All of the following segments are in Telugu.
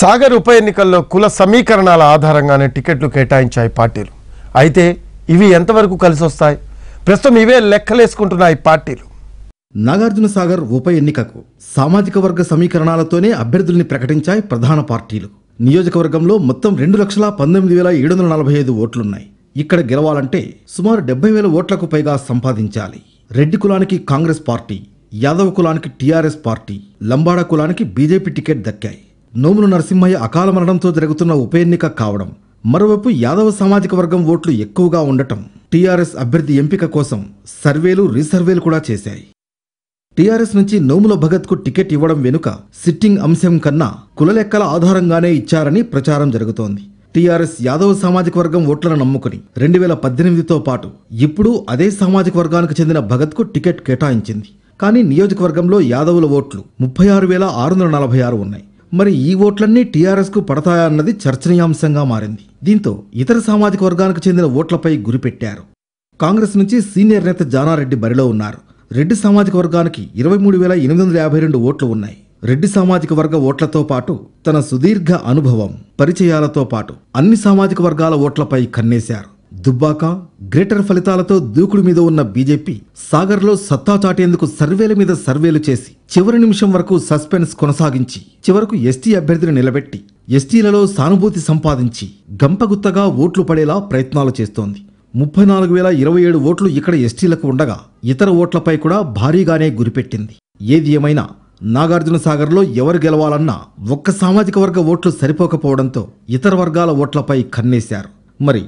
సాగర్ ఉప ఎన్నికల్లో కుల సమీకరణాల ఆధారంగానే టికెట్లు కేటాయించాయి పార్టీలు అయితే ఇవి ఎంతవరకు కలిసి వస్తాయి ప్రస్తుతం ఇవే లెక్కలేసుకుంటున్నాయి పార్టీలు నాగార్జున సాగర్ ఉప ఎన్నికకు సామాజిక వర్గ సమీకరణాలతోనే అభ్యర్థుల్ని ప్రకటించాయి ప్రధాన పార్టీలు నియోజకవర్గంలో మొత్తం రెండు లక్షల పంతొమ్మిది వేల ఏడు వందల నలభై ఐదు ఓట్లున్నాయి ఇక్కడ గెలవాలంటే సుమారు డెబ్బై వేల ఓట్లకు పైగా సంపాదించాలి రెడ్డి కులానికి కాంగ్రెస్ పార్టీ యాదవ్ కులానికి టీఆర్ఎస్ పార్టీ లంబాడ కులానికి బీజేపీ టికెట్ దక్కాయి నోముల నరసింహయ్య అకాల మరణంతో జరుగుతున్న ఉప ఎన్నిక కావడం మరోవైపు యాదవ సామాజిక వర్గం ఓట్లు ఎక్కువగా ఉండటం టీఆర్ఎస్ అభ్యర్థి ఎంపిక కోసం సర్వేలు రీసర్వేలు కూడా చేశాయి టీఆర్ఎస్ నుంచి నోముల భగత్కు టికెట్ ఇవ్వడం వెనుక సిట్టింగ్ అంశం కన్నా కులలెక్కల ఆధారంగానే ఇచ్చారని ప్రచారం జరుగుతోంది టీఆర్ఎస్ యాదవ సామాజిక వర్గం ఓట్లను నమ్ముకుని రెండు వేల పద్దెనిమిదితో పాటు ఇప్పుడు అదే సామాజిక వర్గానికి చెందిన భగత్కు టికెట్ కేటాయించింది కానీ నియోజకవర్గంలో యాదవుల ఓట్లు ముప్పై ఆరు వేల ఆరు వందల నలభై ఆరు ఉన్నాయి మరి ఈ ఓట్లన్నీ టీఆర్ఎస్కు పడతాయా అన్నది చర్చనీయాంశంగా మారింది దీంతో ఇతర సామాజిక వర్గానికి చెందిన ఓట్లపై గురిపెట్టారు కాంగ్రెస్ నుంచి సీనియర్ నేత జానారెడ్డి బరిలో ఉన్నారు రెడ్డి సామాజిక వర్గానికి ఇరవై మూడు వేల ఎనిమిది వందల యాభై రెండు ఓట్లు ఉన్నాయి రెడ్డి సామాజిక వర్గ ఓట్లతో పాటు తన సుదీర్ఘ అనుభవం పరిచయాలతో పాటు అన్ని సామాజిక వర్గాల ఓట్లపై కన్నేశారు దుబ్బాక గ్రేటర్ ఫలితాలతో దూకుడు మీద ఉన్న బీజేపీ సాగర్లో సత్తా చాటేందుకు సర్వేల మీద సర్వేలు చేసి చివరి నిమిషం వరకు సస్పెన్స్ కొనసాగించి చివరకు ఎస్టీ అభ్యర్థిని నిలబెట్టి ఎస్టీలలో సానుభూతి సంపాదించి గంపగుత్తగా ఓట్లు పడేలా ప్రయత్నాలు చేస్తోంది ముప్పై నాలుగు వేల ఇరవై ఏడు ఓట్లు ఇక్కడ ఎస్టీలకు ఉండగా ఇతర ఓట్లపై కూడా భారీగానే గురిపెట్టింది ఏది ఏమైనా నాగార్జున ఎవరు గెలవాలన్నా ఒక్క సామాజిక వర్గ ఓట్లు సరిపోకపోవడంతో ఇతర వర్గాల ఓట్లపై కన్నేశారు మరి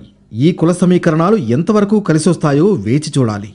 ఈ కుల సమీకరణాలు ఎంతవరకు కలిసొస్తాయో వేచి చూడాలి